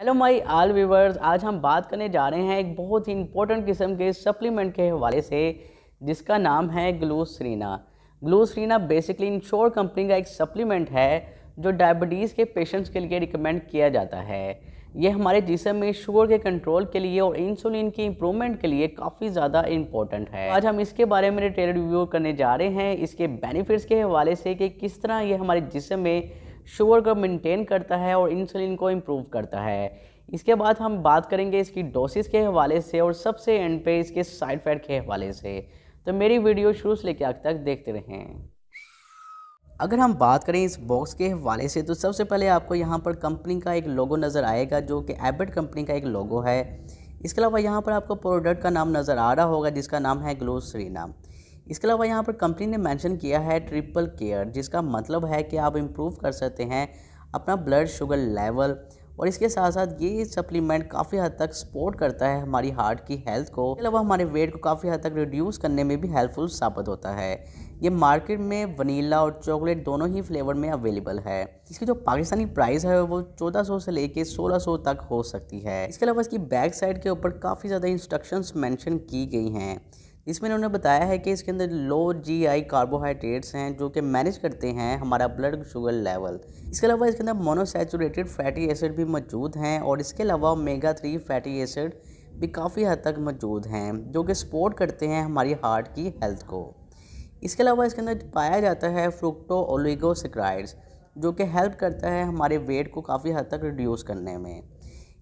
Hello माई आल viewers आज हम बात करने जा रहे हैं एक बहुत ही इंपॉर्टेंट किस्म के सप्लीमेंट के हवाले से जिसका नाम है ग्लूसरीना ग्लूसरीना बेसिकली इंश्योर कंपनी का एक सप्लीमेंट है जो डायबिटीज़ के पेशेंट्स के लिए रिकमेंड किया जाता है ये हमारे जिसम में शुगर के कंट्रोल के लिए और इंसुलिन की इम्प्रूवमेंट के लिए काफ़ी ज़्यादा इंपॉर्टेंट है आज हम इसके बारे में रिटेल रिव्यू करने जा रहे हैं इसके बेनिफिट्स के हवाले से कि किस तरह ये हमारे जिसम में शुगर को मेंटेन करता है और इंसुलिन को इम्प्रूव करता है इसके बाद हम बात करेंगे इसकी डोसेस के हवाले से और सबसे एंड पे इसके साइड इफेक्ट के हवाले से तो मेरी वीडियो शुरू से लेकर आज तक देखते रहें अगर हम बात करें इस बॉक्स के हवाले से तो सबसे पहले आपको यहाँ पर कंपनी का एक लोगो नज़र आएगा जो कि एबट कंपनी का एक लोगो है इसके अलावा यहाँ पर आपको प्रोडक्ट का नाम नज़र आ रहा होगा जिसका नाम है ग्लोसरीना इसके अलावा यहाँ पर कंपनी ने मेंशन किया है ट्रिपल केयर जिसका मतलब है कि आप इम्प्रूव कर सकते हैं अपना ब्लड शुगर लेवल और इसके साथ साथ ये सप्लीमेंट काफ़ी हद तक सपोर्ट करता है हमारी हार्ट की हेल्थ को इसके अलावा हमारे वेट को काफ़ी हद तक रिड्यूस करने में भी हेल्पफुल साबित होता है ये मार्केट में वनीला और चॉकलेट दोनों ही फ्लेवर में अवेलेबल है इसकी जो पाकिस्तानी प्राइस है वो 1400 से लेके 1600 तक हो सकती है इसके अलावा इसकी बैक साइड के ऊपर काफ़ी ज़्यादा इंस्ट्रक्शंस मेंशन की गई हैं इसमें इन्होंने बताया है कि इसके अंदर लो जीआई कार्बोहाइड्रेट्स हैं जो कि मैनेज करते हैं हमारा ब्लड शुगर लेवल इसके अलावा इसके अंदर मोनोसेचूरेटेड फैटी एसिड भी मौजूद हैं और इसके अलावा ओमेगा थ्री फैटी एसिड भी काफ़ी हद तक मौजूद हैं जो कि सपोर्ट करते हैं हमारी हार्ट की हेल्थ को इसके अलावा इसके अंदर पाया जाता है फ्रुक्टो ओलिगोसिक्राइड्स जो कि हेल्प करता है हमारे वेट को काफ़ी हद तक रिड्यूस करने में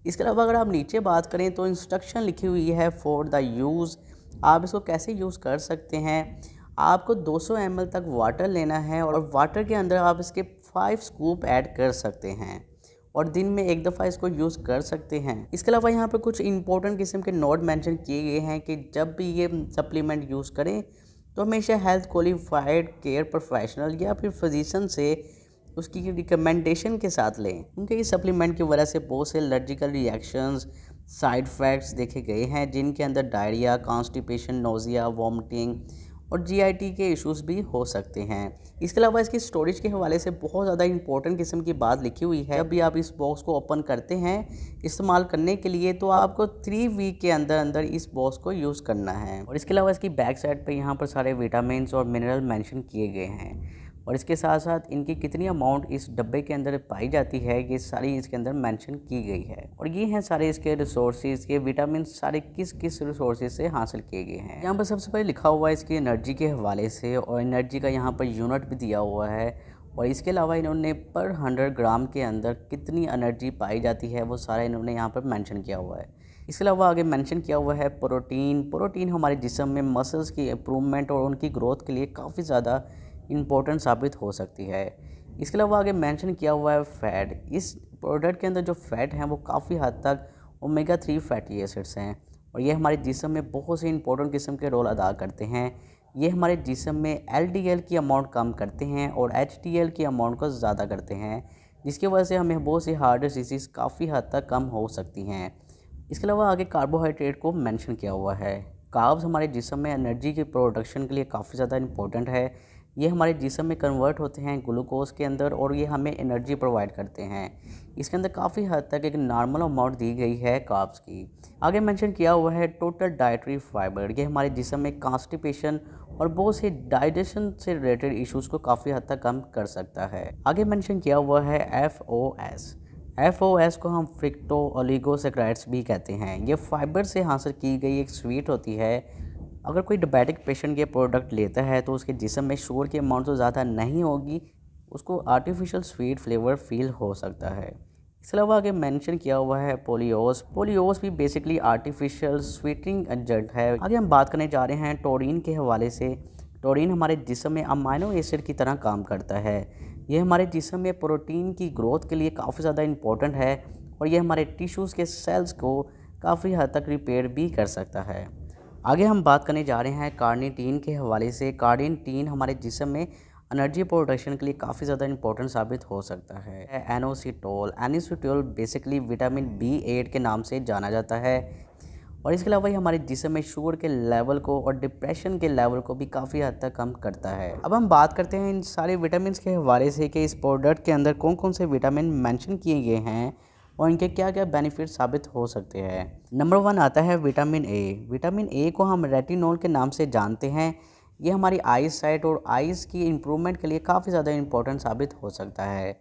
इसके अलावा अगर आप नीचे बात करें तो इंस्ट्रक्शन लिखी हुई है फॉर द यूज़ आप इसको कैसे यूज़ कर सकते हैं आपको 200 सौ तक वाटर लेना है और वाटर के अंदर आप इसके फाइव स्कूप ऐड कर सकते हैं और दिन में एक दफ़ा इसको यूज़ कर सकते हैं इसके अलावा यहाँ पर कुछ इंपॉर्टेंट किस्म के नोट मेंशन किए गए हैं कि जब भी ये सप्लीमेंट यूज़ करें तो हमेशा हेल्थ क्वालिफाइड केयर प्रोफेशनल या फिर फिजिशन से उसकी रिकमेंडेशन के साथ लें क्योंकि इस सप्लीमेंट की वजह से बहुत से एलर्जिकल रिएक्शंस साइड इफ़ेक्ट्स देखे गए हैं जिनके अंदर डायरिया कॉन्स्टिपेशन नोज़िया वॉमिटिंग और जीआईटी के इश्यूज भी हो सकते हैं इसके अलावा इसकी स्टोरेज के हवाले से बहुत ज़्यादा इंपॉर्टेंट किस्म की बात लिखी हुई है अभी आप इस बॉक्स को ओपन करते हैं इस्तेमाल करने के लिए तो आपको थ्री वीक के अंदर अंदर इस बॉक्स को यूज़ करना है और इसके अलावा इसकी बैक साइड पर यहाँ पर सारे विटामिन और मिनरल मैंशन किए गए हैं और इसके साथ साथ इनकी कितनी अमाउंट इस डब्बे के अंदर पाई जाती है ये सारी इसके अंदर मेंशन की गई है और ये हैं सारे इसके रिसोर्सेज के विटामिन सारे किस किस रिसोर्सेज से हासिल किए गए हैं यहाँ पर सबसे पहले लिखा हुआ है इसकी एनर्जी के हवाले से और एनर्जी का यहाँ पर यूनिट भी दिया हुआ है और इसके अलावा इन्होंने पर हंड्रेड ग्राम के अंदर कितनी एनर्जी पाई जाती है वो सारा इन्होंने यहाँ पर मैंशन किया हुआ है इसके अलावा आगे मेंशन किया हुआ है प्रोटीन प्रोटीन हमारे जिसम में मसल्स की इम्प्रूवमेंट और उनकी ग्रोथ के लिए काफ़ी ज़्यादा इम्पोर्टेंट साबित हो सकती है इसके अलावा आगे मेंशन किया हुआ है फैट इस प्रोडक्ट के अंदर जो फैट हैं वो काफ़ी हद तक ओमेगा थ्री फैटी एसिड्स हैं और ये हमारे जिसम में बहुत से इंपॉर्टेंट किस्म के रोल अदा करते हैं ये हमारे जिसम में एल की अमाउंट कम करते हैं और एच की अमाउंट को ज़्यादा करते हैं जिसकी वजह से हमें बहुत सी हार्ट डिजीज़ काफ़ी हद तक कम हो सकती हैं इसके अलावा आगे कार्बोहाइड्रेट को मेंशन किया हुआ है काब्स हमारे जिसम में एनर्जी के प्रोडक्शन के लिए काफ़ी ज़्यादा इंपॉर्टेंट है ये हमारे जिसम में कन्वर्ट होते हैं ग्लूकोज के अंदर और ये हमें एनर्जी प्रोवाइड करते हैं इसके अंदर काफ़ी हद तक एक नॉर्मल अमाउंट दी गई है काप्स की आगे मेंशन किया हुआ है टोटल डाइटरी फाइबर ये हमारे जिसम में कॉन्स्टिपेशन और बहुत से डाइजेशन से रिलेटेड इश्यूज को काफ़ी हद तक कम कर सकता है आगे मैंशन किया हुआ है F O S F O S को हम फ्रिक्टो ओलिगोसेक्राइड्स भी कहते हैं ये फाइबर से हासिल की गई एक स्वीट होती है अगर कोई डबैटिक पेशेंट ये प्रोडक्ट लेता है तो उसके जिसम में शुगर की अमाउंट तो ज़्यादा नहीं होगी उसको आर्टिफिशियल स्वीट फ्लेवर फील हो सकता है इसके अलावा आगे मेंशन किया हुआ है पोलियोस पोलियोस भी बेसिकली आर्टिफिशियल स्वीटनिंग एजेंट है आगे हम बात करने जा रहे हैं टोरिन के हवाले से टोरिन हमारे जिसम में अमाइनो एसिड की तरह काम करता है ये हमारे जिसम में प्रोटीन की ग्रोथ के लिए काफ़ी ज़्यादा इम्पोर्टेंट है और यह हमारे टिश्यूज़ के सेल्स को काफ़ी हद तक रिपेयर भी कर सकता है आगे हम बात करने जा रहे हैं कार्डिन के हवाले से कार्डिन हमारे जिसम में एनर्जी प्रोडक्शन के लिए काफ़ी ज़्यादा इंपॉर्टेंट साबित हो सकता है inositol inositol basically vitamin B eight के नाम से जाना जाता है और इसके अलावा ये हमारे जिसम में शुगर के लेवल को और डिप्रेशन के लेवल को भी काफ़ी हद तक कम करता है अब हम बात करते हैं इन सारे विटामिन के हवाले से कि इस प्रोडक्ट के अंदर कौन कौन से विटामिन मैंशन किए गए हैं और इनके क्या क्या बेनिफिट साबित हो सकते हैं नंबर वन आता है विटामिन ए विटामिन ए को हम रेटिनोल के नाम से जानते हैं ये हमारी आइज साइट और आइज़ की इम्प्रूवमेंट के लिए काफ़ी ज़्यादा इंपॉर्टेंट साबित हो सकता है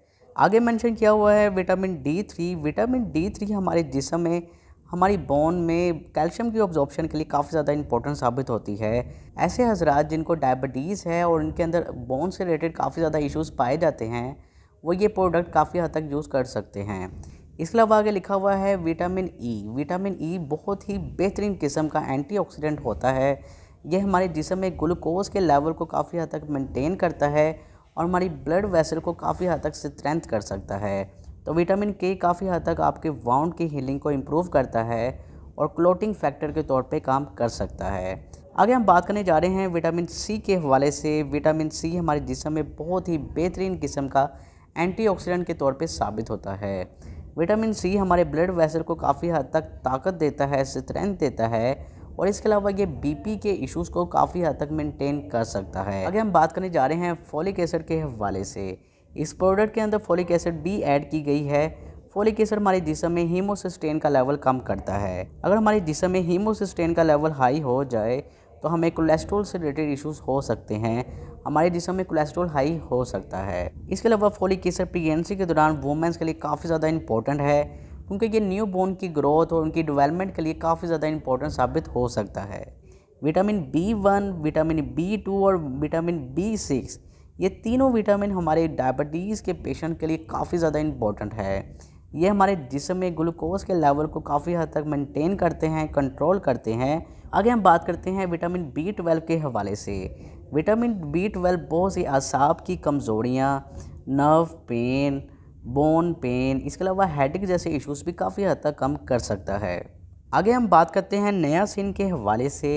आगे मेंशन किया हुआ है vitamin D three vitamin D three हमारे जिसम में हमारी बोन में कैल्शियम की ऑब्जॉर्प्शन के लिए काफ़ी ज़्यादा इंपॉर्टेंट साबित होती है ऐसे हजरात जिनको डायबिटीज़ है और उनके अंदर बोन से रिलेटेड काफ़ी ज़्यादा इश्यूज़ पाए जाते हैं वो ये प्रोडक्ट काफ़ी हद तक यूज़ कर सकते हैं इसके अलावा आगे लिखा हुआ है vitamin E e. Vitamin E e बहुत ही बेहतरीन किस्म का एंटीऑक्सीडेंट होता है यह हमारे जिसम में ग्लूकोज के लेवल को काफ़ी हद तक मेंटेन करता है और हमारी ब्लड वेसल को काफ़ी हद तक स्ट्रेंथ कर सकता है तो विटामिन के काफ़ी हद तक आपके वाउंड की हीलिंग को इम्प्रूव करता है और क्लोटिंग फैक्टर के तौर पे काम कर सकता है आगे हम बात करने जा रहे हैं विटामिन सी के हवाले से विटामिन सी हमारे जिसम में बहुत ही बेहतरीन किस्म का एंटीऑक्सीडेंट के तौर पे साबित होता है विटामिन सी हमारे ब्लड वेसल को काफ़ी हद तक ताकत देता है स्ट्रेंथ देता है और इसके अलावा ये बीपी के इश्यूज को काफ़ी हद तक मेंटेन कर सकता है अगर हम बात करने जा रहे हैं फोलिक एसिड के हवाले से इस प्रोडक्ट के अंदर फॉलिक एसिड भी ऐड की गई है फोलिक एसिड हमारे जिसम में हीमोसिस्टेन का लेवल कम करता है अगर हमारे जिसम में हीमोसिस्टेन का लेवल हाई हो जाए तो हमें कोलेस्ट्रोल से रिलेटेड इश्यूज हो सकते हैं हमारे जिसम में कोलेस्ट्रोल हाई हो सकता है इसके अलावा फोली केसर प्रेगनेंसी के दौरान वुमेंस के लिए काफ़ी ज़्यादा इंपॉर्टेंट है क्योंकि ये न्यू बोर्न की ग्रोथ और उनकी डेवलपमेंट के लिए काफ़ी ज़्यादा इंपॉर्टेंट साबित हो सकता है vitamin B one vitamin B two और विटामिन बी सिक्स ये तीनों विटामिन हमारे डायबिटीज़ के पेशेंट के लिए काफ़ी ज़्यादा इम्पोर्टेंट है ये हमारे जिसम में ग्लूकोज के लेवल को काफ़ी हद तक मेंटेन करते हैं कंट्रोल करते हैं आगे हम बात करते हैं विटामिन बी ट्वेल्व के हवाले से विटामिन बी ट्वेल्व बहुत सी असाब की कमज़ोरियाँ नर्व पेन बोन पेन इसके अलावा हेडिक जैसे इश्यूज़ भी काफ़ी हद तक कम कर सकता है आगे हम बात करते हैं नयासिन के हवाले से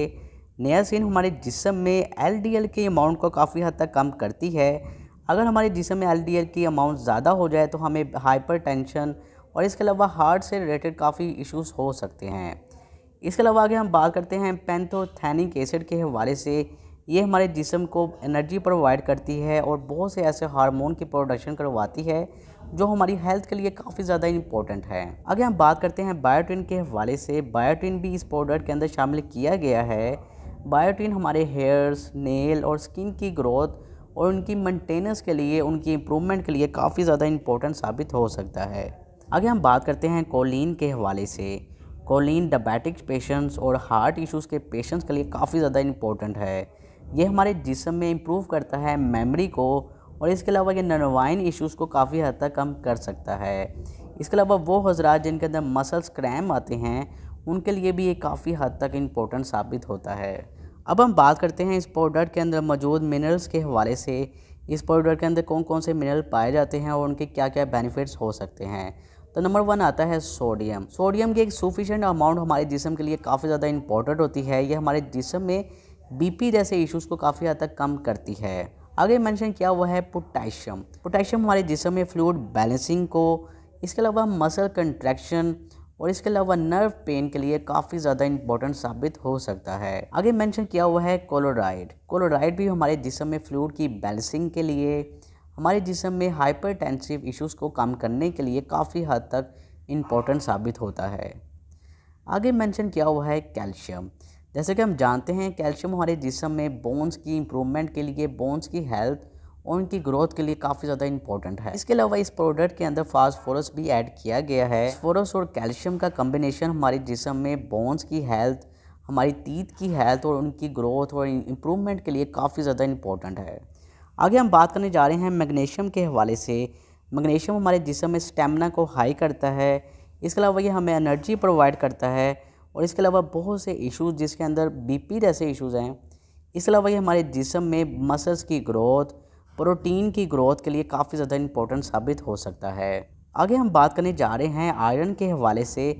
नयासिन हमारे जिसम में एल के अमाउंट को काफ़ी हद तक कम करती है अगर हमारे जिसम में एल की अमाउंट ज़्यादा हो जाए तो हमें हाइपर टेंशन और इसके अलावा हार्ट से रिलेटेड काफ़ी इश्यूज़ हो सकते हैं इसके अलावा आगे हम बात करते हैं पेंथोथैनिक एसिड के हवाले से ये हमारे जिसम को एनर्जी प्रोवाइड करती है और बहुत से ऐसे हार्मोन की प्रोडक्शन करवाती है जो हमारी हेल्थ के लिए काफ़ी ज़्यादा इंपॉर्टेंट है आगे हम बात करते हैं बायोटिन के हवाले से बायोटिन भी इस प्रोडक्ट के अंदर शामिल किया गया है बायोटिन हमारे हेयर्स नेल और स्किन की ग्रोथ और उनकी मेंटेनेंस के लिए उनकी इम्प्रूवमेंट के लिए काफ़ी ज़्यादा इंपॉर्टेंट साबित हो सकता है आगे हम बात करते हैं कोलिन के हवाले से कोलिन डबैटिक पेशेंट्स और हार्ट इश्यूज़ के पेशेंट्स के लिए काफ़ी ज़्यादा इम्पोर्टेंट है ये हमारे जिसम में इम्प्रूव करता है मेमोरी को और इसके अलावा ये नर्वाइन इश्यूज़ को काफ़ी हद तक कम कर सकता है इसके अलावा वो हजरात जिनके अंदर मसल्स क्रैम आते हैं उनके लिए भी ये काफ़ी हद तक इम्पोर्टेंट साबित होता है अब हम बात करते हैं इस पाउडर के अंदर मौजूद मिनरल्स के हवाले से इस पाउडर के अंदर कौन कौन से मिनरल पाए जाते हैं और उनके क्या क्या बेनिफिट्स हो सकते हैं तो नंबर वन आता है सोडियम सोडियम की एक सुफिशेंट अमाउंट हमारे जिसम के लिए काफ़ी ज़्यादा इंपॉर्टेंट होती है यह हमारे जिसम में बीपी जैसे इश्यूज़ को काफ़ी हद तक कम करती है आगे मेंशन किया हुआ है पोटेशियम पोटेशियम हमारे जिसम में फ्लूड बैलेंसिंग को इसके अलावा मसल कंट्रैक्शन और इसके अलावा नर्व पेन के लिए काफ़ी ज़्यादा इंपॉर्टेंट साबित हो सकता है आगे मेंशन किया हुआ है कोलोराइड कोलोराइड भी हमारे जिसम में फ्लूड की बैलेंसिंग के लिए हमारे जिसम में हाइपर टेंसिव इशूज़ को कम करने के लिए काफ़ी हद तक इम्पोर्टेंट साबित होता है आगे मेंशन किया हुआ है कैल्शियम जैसे कि हम जानते हैं कैल्शियम हमारे जिसम में बोन्स की इम्प्रूवमेंट के लिए बोन्स की हेल्थ और उनकी ग्रोथ के लिए काफ़ी ज़्यादा इंपॉर्टेंट है इसके अलावा इस प्रोडक्ट के अंदर फास्फोरस भी ऐड किया गया है फोरस और कैल्शियम का कम्बिनेशन हमारे जिसम में बोन्स की हेल्थ हमारी तीत की हेल्थ और उनकी ग्रोथ और इम्प्रूवमेंट के लिए काफ़ी ज़्यादा इंपॉर्टेंट है आगे हम बात करने जा रहे हैं मैग्नीशियम के हवाले से मैग्नीशियम हमारे जिसम में स्टेमिना को हाई करता है इसके अलावा ये हमें एनर्जी प्रोवाइड करता है और इसके अलावा बहुत से इश्यूज़ जिसके अंदर बीपी जैसे इश्यूज़ हैं इसके अलावा ये हमारे जिसम में मसल्स की ग्रोथ प्रोटीन की ग्रोथ के लिए काफ़ी ज़्यादा इम्पोर्टेंट साबित हो सकता है आगे हम बात करने जा रहे हैं आयरन के हवाले से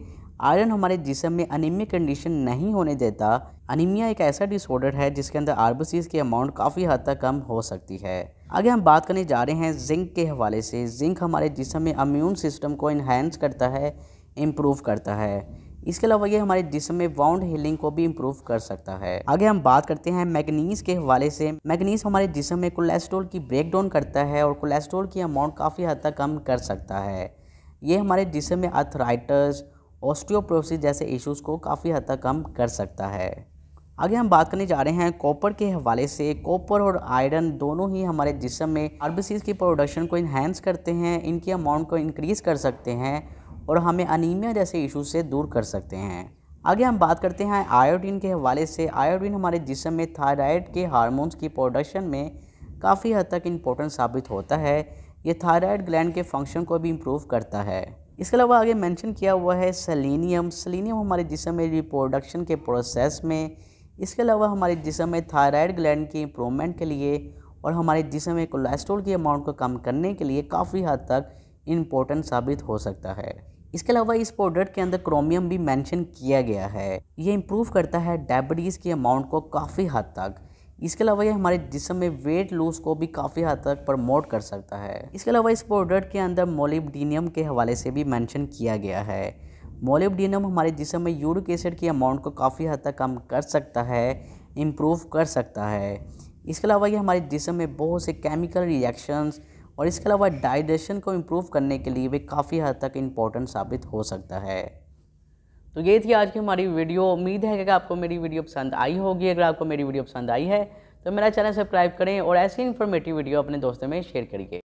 आयरन हमारे जिसम में अनिमिया कंडीशन नहीं होने देता अनिमिया एक ऐसा डिसऑर्डर है जिसके अंदर आरबीसीज की अमाउंट काफ़ी हद तक कम हो सकती है आगे हम बात करने जा रहे हैं जिंक के हवाले से जिंक हमारे जिसम में अम्यून सिस्टम को इन्हेंस करता है इम्प्रूव करता है इसके अलावा ये हमारे जिसम में वाउंड हीलिंग को भी इम्प्रूव कर सकता है आगे हम बात करते हैं मैगनीज के हवाले से मैगनीज हमारे जिसम में कोलेस्ट्रोल की ब्रेक डाउन करता है और कोलेस्ट्रोल की अमाउंट काफ़ी हद तक कम कर सकता है ये हमारे जिसम में अथराइटस ऑस्टियोप्रोसिस जैसे इश्यूज को काफ़ी हद तक कम कर सकता है आगे हम बात करने जा रहे हैं कॉपर के हवाले से कॉपर और आयरन दोनों ही हमारे जिसम में आरबीसीज की प्रोडक्शन को इन्हेंस करते हैं इनकी अमाउंट को इनक्रीज कर सकते हैं और हमें अनीमिया जैसे इशूज़ से दूर कर सकते हैं आगे हम बात करते हैं आयोडीन के हवाले से आयोडीन हमारे जिसम में थायराइड के हार्मोन्स की प्रोडक्शन में काफ़ी हद तक इम्पोर्टेंट साबित होता है ये थायराइड ग्लैंड के फंक्शन को भी इम्प्रूव करता है इसके अलावा आगे मेंशन किया हुआ है सेलेनियम सेलेनियम हमारे जिसम में रिप्रोडक्शन के प्रोसेस में इसके अलावा हमारे जिसम में थायराइड ग्लैंड के इम्प्रूवमेंट के लिए और हमारे जिसम में कोलेस्ट्रोल की अमाउंट को कम करने के लिए काफ़ी हद तक इम्पोर्टेंट साबित हो सकता है इसके अलावा इस प्रोडक्ट के अंदर क्रोमियम भी मैंशन किया गया है ये इम्प्रूव करता है डायबिटीज़ के अमाउंट को काफ़ी हद तक इसके अलावा ये हमारे जिसम में वेट लूज को भी काफ़ी हद तक प्रमोट कर सकता है इसके अलावा इस प्रोडक्ट के अंदर मोलिबडीनियम के हवाले से भी मैंशन किया गया है मोलिबडीनियम हमारे जिसम में यूरिक एसिड की अमाउंट को काफ़ी हद तक कम कर सकता है इम्प्रूव कर सकता है इसके अलावा ये हमारे जिसम में बहुत से केमिकल रिएक्शंस और इसके अलावा डाइजेशन को इम्प्रूव करने के लिए भी काफ़ी हद तक इम्पोर्टेंट साबित हो सकता है तो ये थी आज की हमारी वीडियो उम्मीद है कि आपको मेरी वीडियो पसंद आई होगी अगर आपको मेरी वीडियो पसंद आई है तो मेरा चैनल सब्सक्राइब करें और ऐसी इन्फॉर्मेटिव वीडियो अपने दोस्तों में शेयर करिए